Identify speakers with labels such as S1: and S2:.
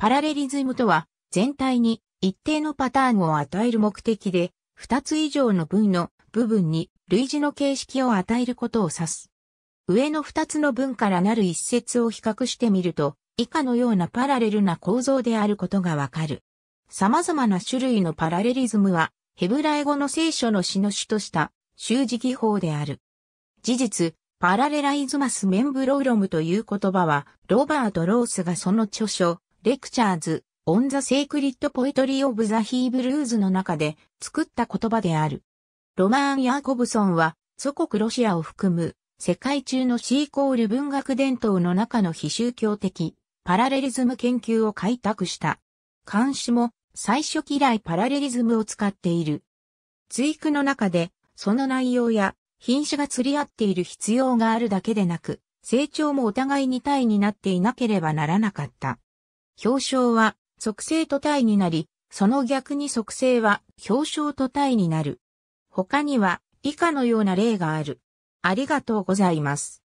S1: パラレリズムとは、全体に一定のパターンを与える目的で、二つ以上の文の部分に類似の形式を与えることを指す。上の二つの文からなる一節を比較してみると、以下のようなパラレルな構造であることがわかる。様々な種類のパラレリズムは、ヘブライ語の聖書の詩の主とした習字技法である。事実、パラレライズマスメンブローロムという言葉は、ロバート・ロースがその著書、レクチャーズ、オンザ・セイクリッド・ポエトリー・オブ・ザ・ヒーブルーズの中で作った言葉である。ロマーン・ヤーコブソンは、祖国ロシアを含む、世界中のシーコール文学伝統の中の非宗教的、パラレリズム研究を開拓した。監視も、最初期来パラレリズムを使っている。追句の中で、その内容や、品種が釣り合っている必要があるだけでなく、成長もお互いに体になっていなければならなかった。表彰は属性と体になり、その逆に属性は表彰と体になる。他には以下のような例がある。ありがとうございます。